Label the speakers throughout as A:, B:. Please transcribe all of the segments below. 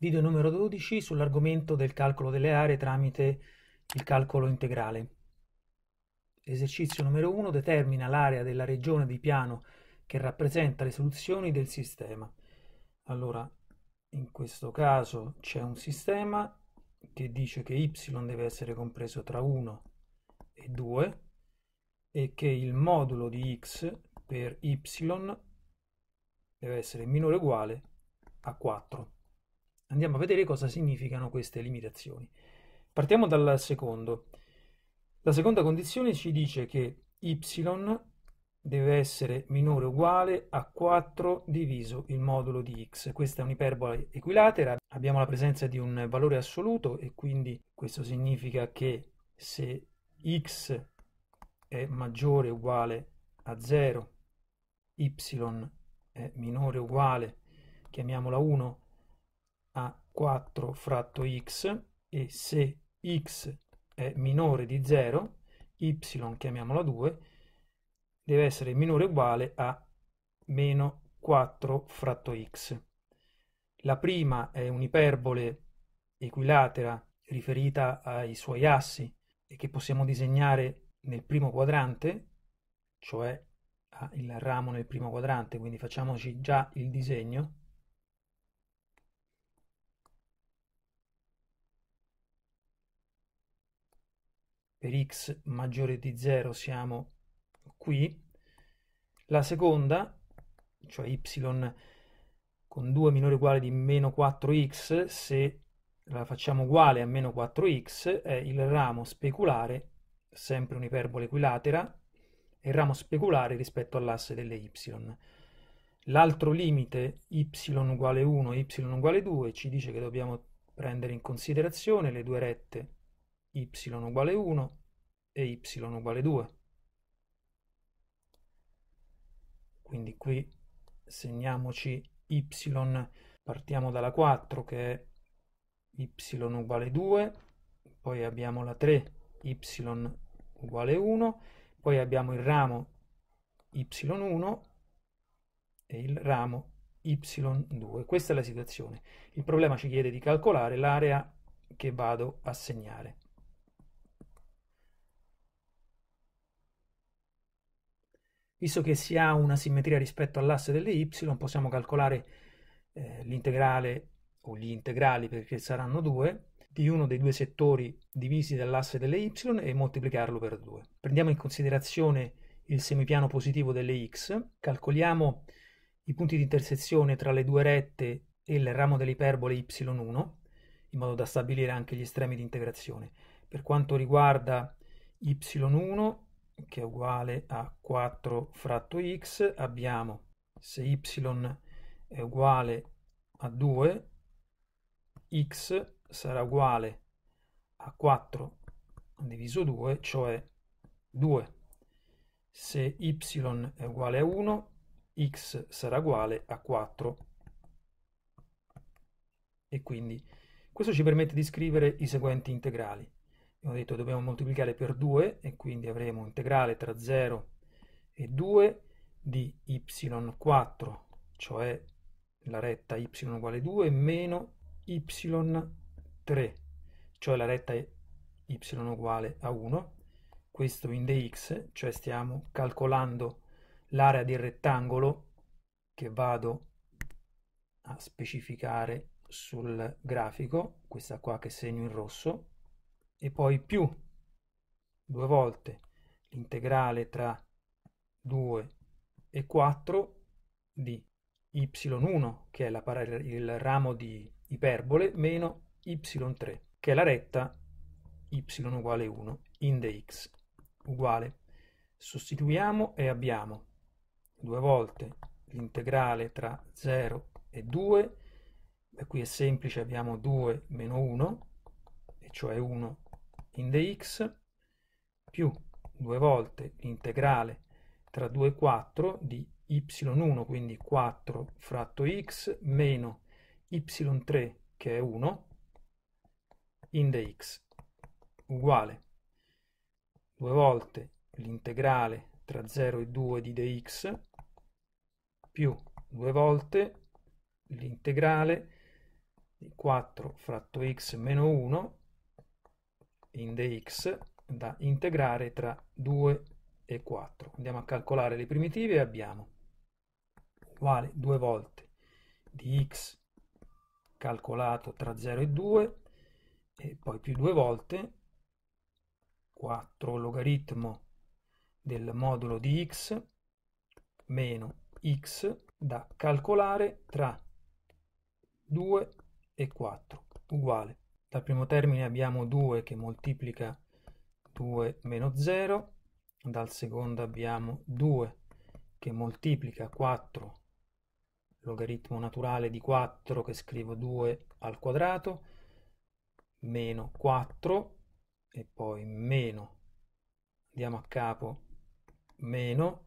A: video numero 12 sull'argomento del calcolo delle aree tramite il calcolo integrale. Esercizio numero 1 determina l'area della regione di piano che rappresenta le soluzioni del sistema. Allora, in questo caso c'è un sistema che dice che y deve essere compreso tra 1 e 2 e che il modulo di x per y deve essere minore o uguale a 4. Andiamo a vedere cosa significano queste limitazioni. Partiamo dal secondo. La seconda condizione ci dice che y deve essere minore o uguale a 4 diviso il modulo di x. Questa è un'iperbola equilatera, abbiamo la presenza di un valore assoluto e quindi questo significa che se x è maggiore o uguale a 0, y è minore o uguale, chiamiamola 1, 4 fratto x e se x è minore di 0, y chiamiamola 2, deve essere minore o uguale a meno 4 fratto x. La prima è un'iperbole equilatera riferita ai suoi assi e che possiamo disegnare nel primo quadrante, cioè il ramo nel primo quadrante, quindi facciamoci già il disegno. per x maggiore di 0 siamo qui, la seconda, cioè y con 2 minore o uguale di meno 4x, se la facciamo uguale a meno 4x, è il ramo speculare, sempre un'iperbole equilatera, è il ramo speculare rispetto all'asse delle y. L'altro limite, y uguale 1, y uguale 2, ci dice che dobbiamo prendere in considerazione le due rette y uguale 1 e y uguale 2. Quindi qui segniamoci y, partiamo dalla 4 che è y uguale 2, poi abbiamo la 3, y uguale 1, poi abbiamo il ramo y1 e il ramo y2. Questa è la situazione. Il problema ci chiede di calcolare l'area che vado a segnare. Visto che si ha una simmetria rispetto all'asse delle y, possiamo calcolare eh, l'integrale o gli integrali perché saranno due di uno dei due settori divisi dall'asse delle y e moltiplicarlo per 2. Prendiamo in considerazione il semipiano positivo delle x, calcoliamo i punti di intersezione tra le due rette e il ramo dell'iperbole y1 in modo da stabilire anche gli estremi di integrazione. Per quanto riguarda y1 che è uguale a 4 fratto x, abbiamo se y è uguale a 2, x sarà uguale a 4 diviso 2, cioè 2. Se y è uguale a 1, x sarà uguale a 4. E quindi questo ci permette di scrivere i seguenti integrali abbiamo detto dobbiamo moltiplicare per 2 e quindi avremo integrale tra 0 e 2 di y4, cioè la retta y uguale 2, meno y3, cioè la retta y uguale a 1, questo in dx, cioè stiamo calcolando l'area del rettangolo che vado a specificare sul grafico, questa qua che segno in rosso, e poi più due volte l'integrale tra 2 e 4 di y1 che è la, il ramo di iperbole meno y3 che è la retta y uguale 1 in dx uguale sostituiamo e abbiamo due volte l'integrale tra 0 e 2 e qui è semplice abbiamo 2 meno 1 e cioè 1 in dx più due volte l'integrale tra 2 e 4 di y1, quindi 4 fratto x, meno y3 che è 1, in dx uguale due volte l'integrale tra 0 e 2 di dx più due volte l'integrale di 4 fratto x meno 1 in dx da integrare tra 2 e 4. Andiamo a calcolare le primitive e abbiamo uguale 2 volte di x calcolato tra 0 e 2 e poi più 2 volte 4 logaritmo del modulo di x meno x da calcolare tra 2 e 4 uguale dal primo termine abbiamo 2 che moltiplica 2 meno 0, dal secondo abbiamo 2 che moltiplica 4 logaritmo naturale di 4 che scrivo 2 al quadrato meno 4 e poi meno andiamo a capo meno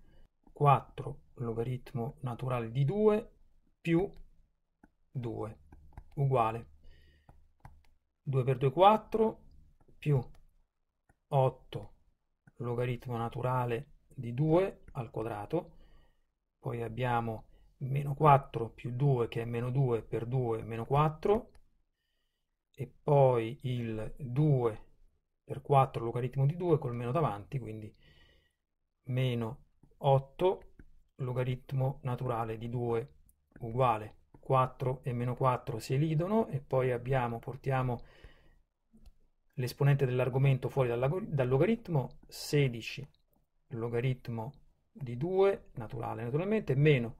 A: 4 logaritmo naturale di 2 più 2 uguale 2 per 2 4 più 8 logaritmo naturale di 2 al quadrato, poi abbiamo meno 4 più 2 che è meno 2 per 2 meno 4 e poi il 2 per 4 logaritmo di 2 col meno davanti, quindi meno 8 logaritmo naturale di 2 uguale 4 e meno 4 si elidono e poi abbiamo, portiamo l'esponente dell'argomento fuori dal, dal logaritmo, 16 logaritmo di 2, naturale naturalmente, meno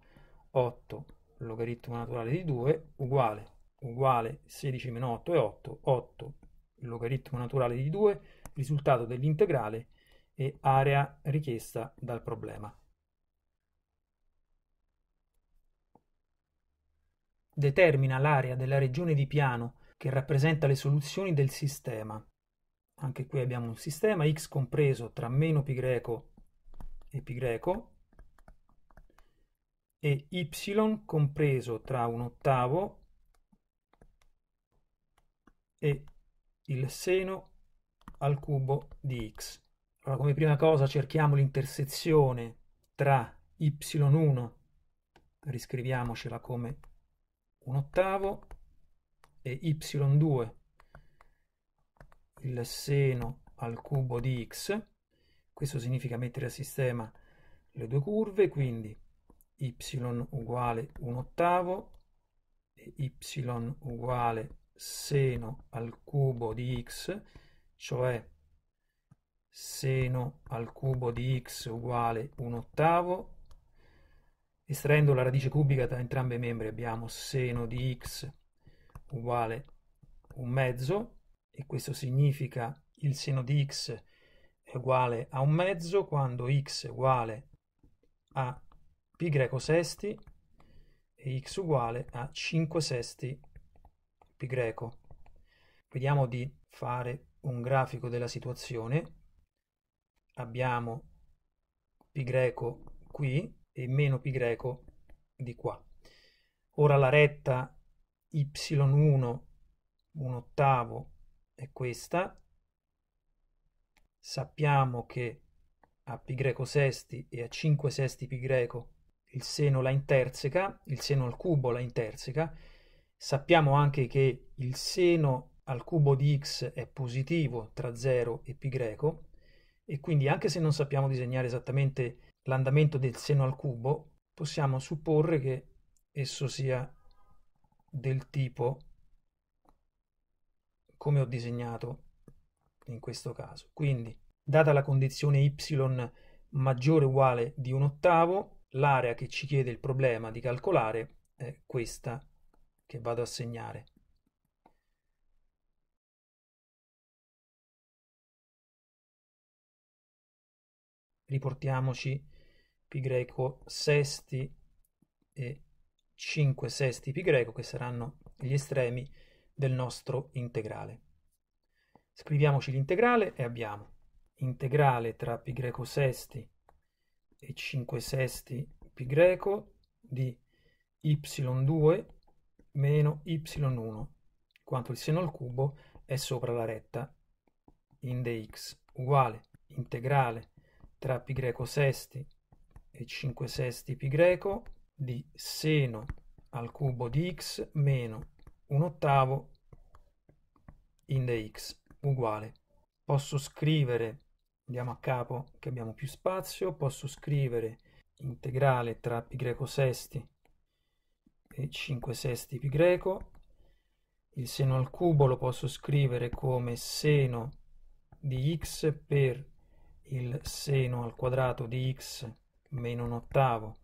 A: 8 logaritmo naturale di 2, uguale, uguale 16 meno 8 è 8, 8 logaritmo naturale di 2, risultato dell'integrale e area richiesta dal problema. determina l'area della regione di piano che rappresenta le soluzioni del sistema. Anche qui abbiamo un sistema x compreso tra meno pi greco e pi greco e y compreso tra un ottavo e il seno al cubo di x. Allora, come prima cosa cerchiamo l'intersezione tra y1, riscriviamocela come un ottavo e y2 il seno al cubo di x questo significa mettere a sistema le due curve quindi y uguale un ottavo e y uguale seno al cubo di x cioè seno al cubo di x uguale un ottavo Estraendo la radice cubica da entrambi i membri abbiamo seno di x uguale un mezzo e questo significa il seno di x è uguale a un mezzo quando x è uguale a pi greco sesti e x uguale a 5 sesti pi greco. Vediamo di fare un grafico della situazione. Abbiamo pi greco qui e meno pi greco di qua. Ora la retta y1, un ottavo, è questa. Sappiamo che a pi greco sesti e a 5 sesti pi greco il seno la interseca, il seno al cubo la interseca. Sappiamo anche che il seno al cubo di x è positivo tra 0 e pi greco e quindi anche se non sappiamo disegnare esattamente l'andamento del seno al cubo, possiamo supporre che esso sia del tipo come ho disegnato in questo caso. Quindi, data la condizione y maggiore o uguale di un ottavo, l'area che ci chiede il problema di calcolare è questa che vado a segnare. riportiamoci pi greco sesti e 5 sesti pi greco che saranno gli estremi del nostro integrale. Scriviamoci l'integrale e abbiamo integrale tra pi greco sesti e 5 sesti pi greco di y2 meno y1 quanto il seno al cubo è sopra la retta in dx uguale integrale tra π greco sesti e 5 sesti π greco di seno al cubo di x meno un ottavo in x uguale. Posso scrivere, andiamo a capo che abbiamo più spazio, posso scrivere integrale tra π greco sesti e 5 sesti π greco. Il seno al cubo lo posso scrivere come seno di x per il seno al quadrato di x meno un ottavo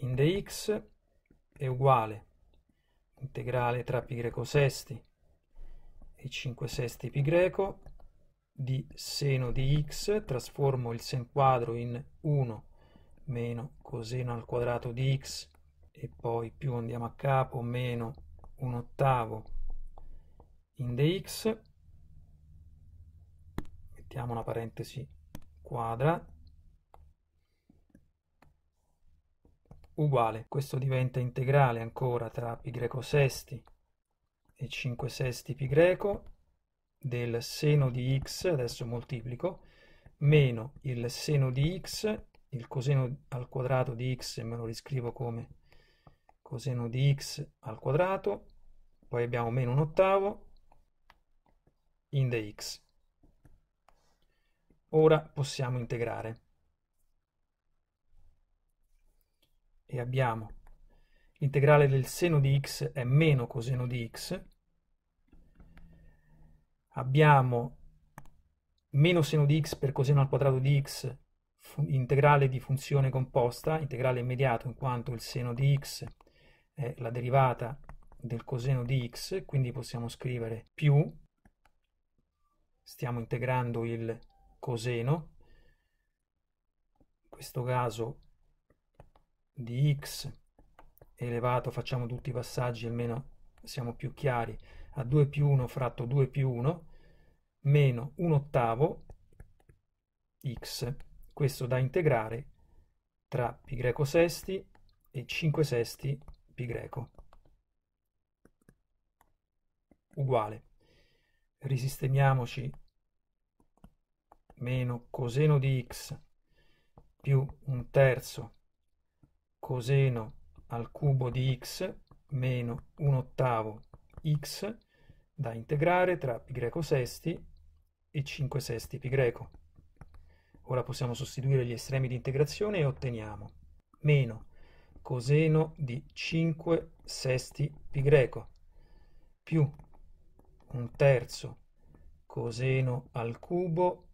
A: in dx è uguale integrale tra pi greco sesti e 5 sesti pi greco di seno di x trasformo il sen quadro in 1 meno coseno al quadrato di x e poi più andiamo a capo meno un ottavo in dx mettiamo una parentesi quadra uguale questo diventa integrale ancora tra pi greco sesti e 5 sesti pi greco del seno di x adesso moltiplico meno il seno di x il coseno al quadrato di x me lo riscrivo come coseno di x al quadrato poi abbiamo meno un ottavo in the x Ora possiamo integrare. E abbiamo l'integrale del seno di x è meno coseno di x. Abbiamo meno seno di x per coseno al quadrato di x integrale di funzione composta, integrale immediato in quanto il seno di x è la derivata del coseno di x, quindi possiamo scrivere più, stiamo integrando il coseno, in questo caso di x elevato, facciamo tutti i passaggi almeno siamo più chiari, a 2 più 1 fratto 2 più 1, meno 1 ottavo x, questo da integrare tra pi greco sesti e 5 sesti pi greco uguale. Risistemiamoci meno coseno di x più un terzo coseno al cubo di x meno un ottavo x da integrare tra pi greco sesti e 5 sesti pi greco. Ora possiamo sostituire gli estremi di integrazione e otteniamo meno coseno di 5 sesti pi greco più un terzo coseno al cubo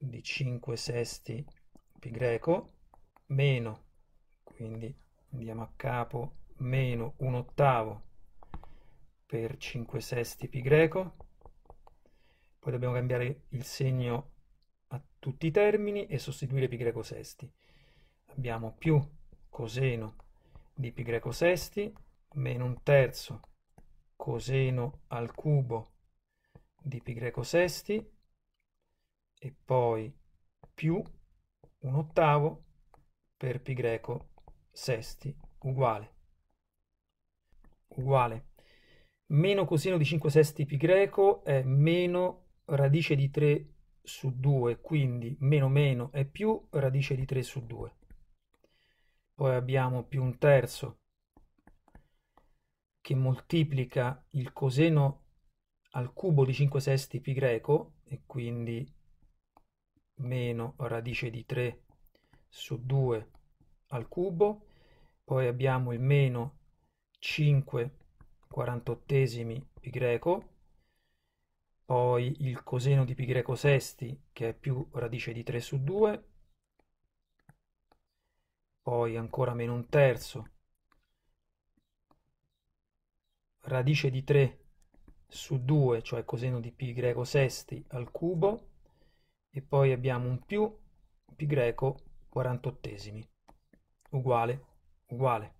A: di 5 sesti pi greco meno, quindi andiamo a capo, meno un ottavo per 5 sesti pi greco, poi dobbiamo cambiare il segno a tutti i termini e sostituire pi greco sesti. Abbiamo più coseno di pi greco sesti meno un terzo coseno al cubo di pi greco sesti e poi più un ottavo per pi greco sesti uguale uguale meno coseno di 5 sesti pi greco è meno radice di 3 su 2 quindi meno meno è più radice di 3 su 2 poi abbiamo più un terzo che moltiplica il coseno al cubo di 5 sesti pi greco e quindi meno radice di 3 su 2 al cubo, poi abbiamo il meno 5 quarantottesimi pi greco, poi il coseno di pi greco sesti che è più radice di 3 su 2, poi ancora meno un terzo, radice di 3 su 2, cioè coseno di pi greco sesti al cubo, e poi abbiamo un più π greco 48 uguale uguale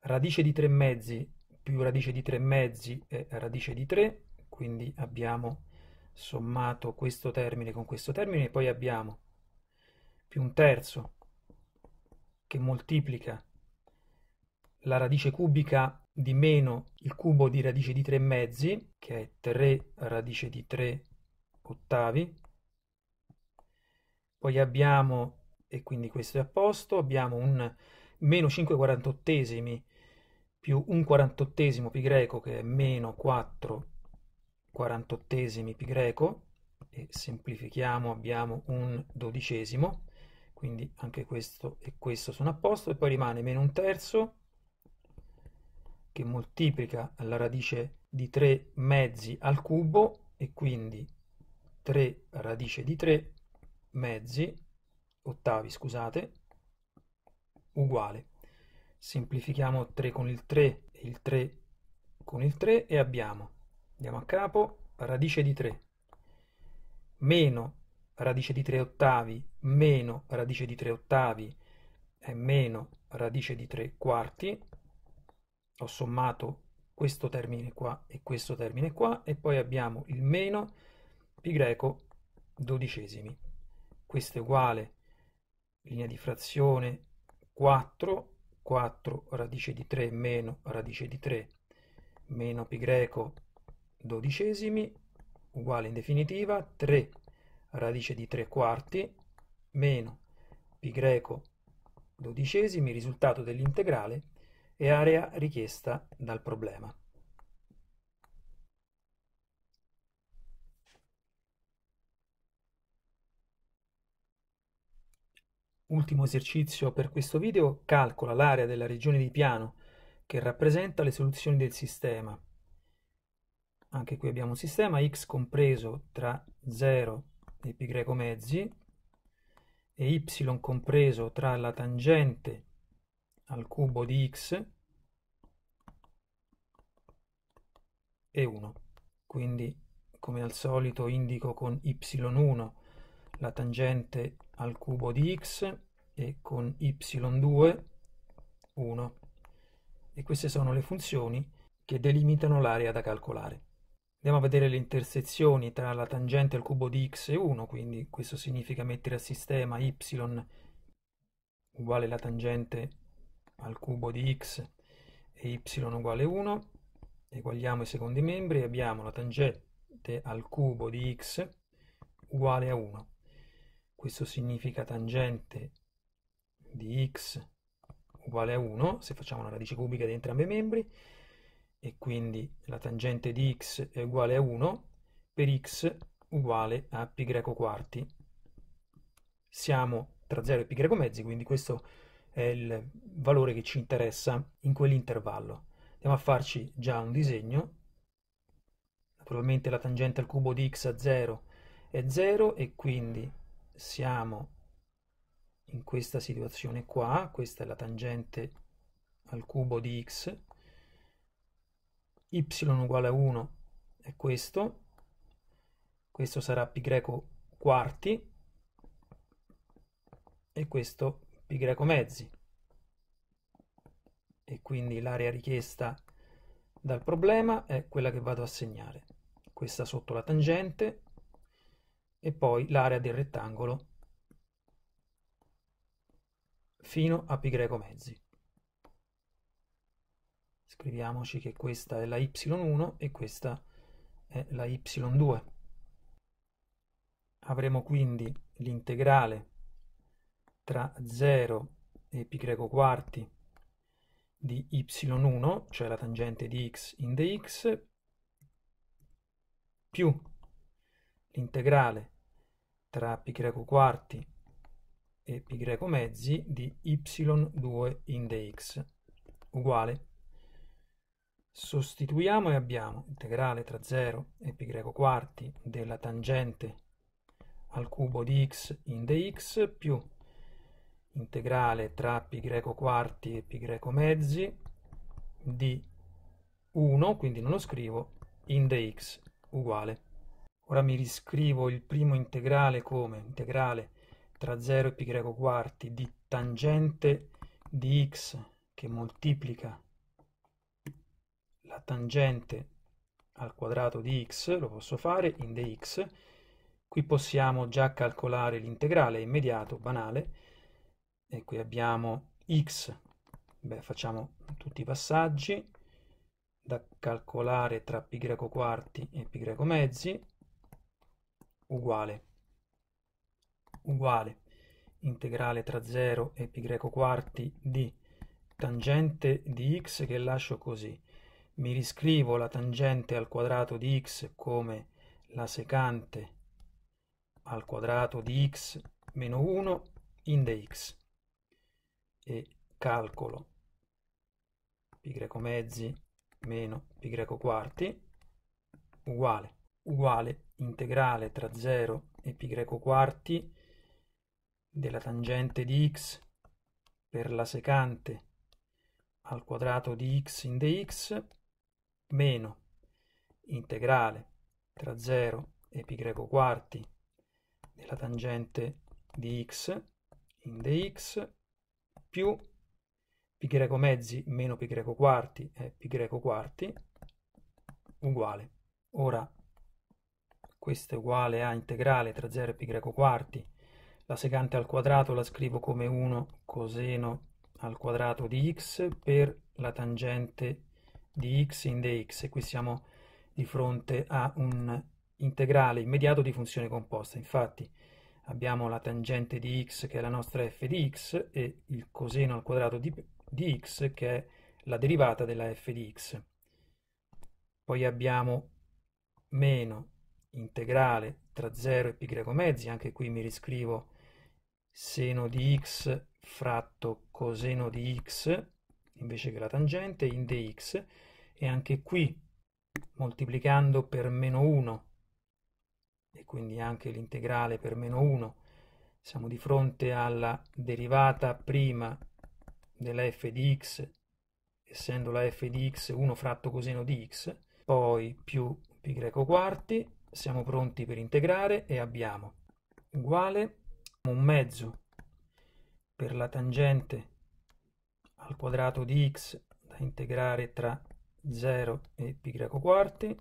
A: radice di 3 mezzi più radice di 3 mezzi è radice di 3 quindi abbiamo sommato questo termine con questo termine e poi abbiamo più un terzo che moltiplica la radice cubica di meno il cubo di radice di 3 mezzi che è 3 radice di 3 ottavi, poi abbiamo, e quindi questo è a posto, abbiamo un meno 5 quarantottesimi più un quarantottesimo pi greco che è meno 4 quarantottesimi pi greco, e semplifichiamo abbiamo un dodicesimo, quindi anche questo e questo sono a posto, e poi rimane meno un terzo, che moltiplica la radice di 3 mezzi al cubo, e quindi 3 radice di 3 mezzi, ottavi scusate, uguale. Semplifichiamo 3 con il 3 e il 3 con il 3 e abbiamo, andiamo a capo, radice di 3 meno radice di 3 ottavi meno radice di 3 ottavi è meno radice di 3 quarti. Ho sommato questo termine qua e questo termine qua e poi abbiamo il meno pi greco dodicesimi. Questo è uguale linea di frazione 4, 4 radice di 3 meno radice di 3 meno pi greco dodicesimi uguale in definitiva 3 radice di 3 quarti meno pi greco dodicesimi risultato dell'integrale e area richiesta dal problema. Ultimo esercizio per questo video, calcola l'area della regione di piano che rappresenta le soluzioni del sistema. Anche qui abbiamo un sistema x compreso tra 0 e π mezzi e y compreso tra la tangente al cubo di x e 1. Quindi, come al solito, indico con y1 la tangente al cubo di x e con y2 1 e queste sono le funzioni che delimitano l'area da calcolare. Andiamo a vedere le intersezioni tra la tangente al cubo di x e 1, quindi questo significa mettere a sistema y uguale la tangente al cubo di x e y uguale 1, eguagliamo i secondi membri, e abbiamo la tangente al cubo di x uguale a 1. Questo significa tangente di x uguale a 1 se facciamo una radice cubica di entrambi i membri e quindi la tangente di x è uguale a 1 per x uguale a pi greco quarti. Siamo tra 0 e pi greco mezzi, quindi questo è il valore che ci interessa in quell'intervallo. Andiamo a farci già un disegno. Naturalmente la tangente al cubo di x a 0 è 0 e quindi siamo in questa situazione qua, questa è la tangente al cubo di x, y uguale a 1 è questo, questo sarà pi greco quarti e questo pi greco mezzi. E quindi l'area richiesta dal problema è quella che vado a segnare, questa sotto la tangente e poi l'area del rettangolo fino a π mezzi. Scriviamoci che questa è la y1 e questa è la y2. Avremo quindi l'integrale tra 0 e π quarti di y1, cioè la tangente di x in dx, più l'integrale tra π quarti e π mezzi di y2 in dx uguale. Sostituiamo e abbiamo integrale tra 0 e π quarti della tangente al cubo di x in dx più integrale tra π quarti e π mezzi di 1, quindi non lo scrivo, in dx uguale. Ora mi riscrivo il primo integrale come integrale tra 0 e π quarti di tangente di x che moltiplica la tangente al quadrato di x, lo posso fare in dx, qui possiamo già calcolare l'integrale immediato, banale, e qui abbiamo x, Beh, facciamo tutti i passaggi, da calcolare tra π quarti e π mezzi, uguale uguale integrale tra 0 e pi greco quarti di tangente di x che lascio così. Mi riscrivo la tangente al quadrato di x come la secante al quadrato di x meno 1 in dx e calcolo pi greco mezzi meno pi greco quarti uguale uguale integrale tra 0 e pi greco quarti della tangente di x per la secante al quadrato di x in dx meno integrale tra 0 e pi greco quarti della tangente di x in dx più pi greco mezzi meno pi greco quarti e pi greco quarti uguale. Ora questo è uguale a integrale tra 0 e pi greco quarti la secante al quadrato la scrivo come 1 coseno al quadrato di x per la tangente di x in dx e qui siamo di fronte a un integrale immediato di funzione composta infatti abbiamo la tangente di x che è la nostra f di x e il coseno al quadrato di, di x che è la derivata della f di x poi abbiamo meno integrale tra 0 e π mezzi anche qui mi riscrivo seno di x fratto coseno di x invece che la tangente in dx e anche qui moltiplicando per meno 1 e quindi anche l'integrale per meno 1 siamo di fronte alla derivata prima della f di x essendo la f di x 1 fratto coseno di x poi più pi greco quarti siamo pronti per integrare e abbiamo uguale un mezzo per la tangente al quadrato di x da integrare tra 0 e π quarti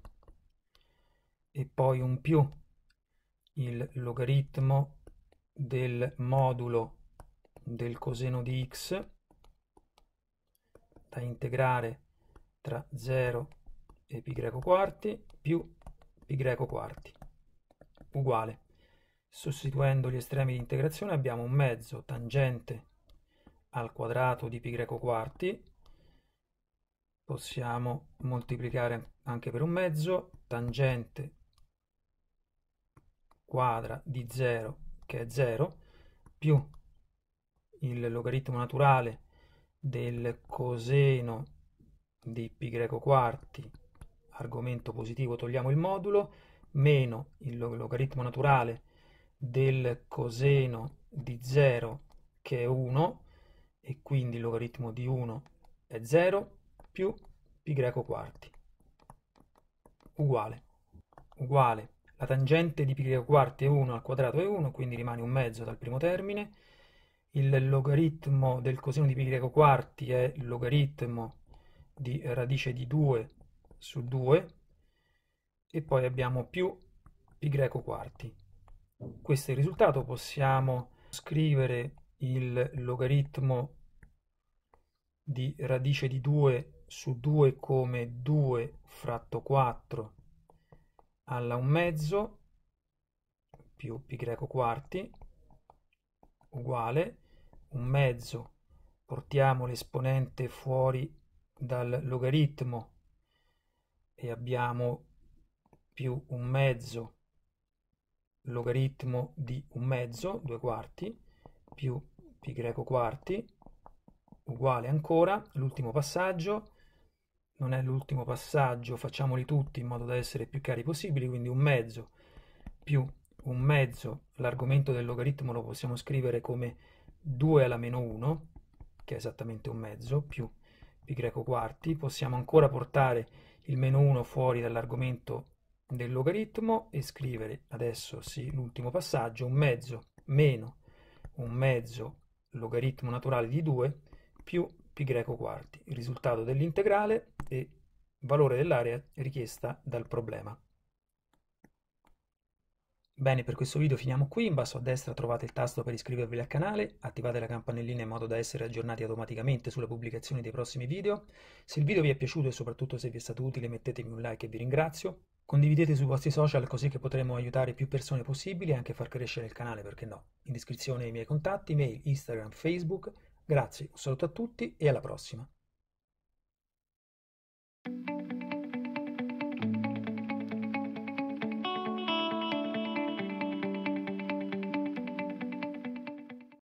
A: e poi un più il logaritmo del modulo del coseno di x da integrare tra 0 e π quarti più π quarti uguale Sostituendo gli estremi di integrazione abbiamo un mezzo tangente al quadrato di π greco quarti, possiamo moltiplicare anche per un mezzo, tangente quadra di 0 che è 0, più il logaritmo naturale del coseno di π greco quarti, argomento positivo togliamo il modulo, meno il logaritmo naturale del coseno di 0 che è 1 e quindi il logaritmo di 1 è 0 più pi greco quarti uguale uguale la tangente di pi greco quarti è 1 al quadrato è 1 quindi rimane un mezzo dal primo termine il logaritmo del coseno di pi greco quarti è il logaritmo di radice di 2 su 2 e poi abbiamo più pi greco quarti questo è il risultato, possiamo scrivere il logaritmo di radice di 2 su 2 come 2 fratto 4 alla 1 mezzo più pi greco quarti uguale 1 mezzo portiamo l'esponente fuori dal logaritmo e abbiamo più 1 mezzo logaritmo di un mezzo, 2 quarti, più pi greco quarti, uguale ancora, l'ultimo passaggio, non è l'ultimo passaggio, facciamoli tutti in modo da essere più chiari possibili, quindi un mezzo più un mezzo, l'argomento del logaritmo lo possiamo scrivere come 2 alla meno 1, che è esattamente un mezzo, più pi greco quarti, possiamo ancora portare il meno 1 fuori dall'argomento del logaritmo e scrivere adesso sì l'ultimo passaggio un mezzo meno un mezzo logaritmo naturale di 2 più pi greco quarti, il risultato dell'integrale e valore dell'area richiesta dal problema. Bene, per questo video finiamo qui, in basso a destra trovate il tasto per iscrivervi al canale, attivate la campanellina in modo da essere aggiornati automaticamente sulla pubblicazione dei prossimi video. Se il video vi è piaciuto e soprattutto se vi è stato utile mettetemi un like e vi ringrazio. Condividete sui vostri social così che potremo aiutare più persone possibili e anche far crescere il canale, perché no? In descrizione i miei contatti, mail, Instagram, Facebook. Grazie, un saluto a tutti e alla prossima.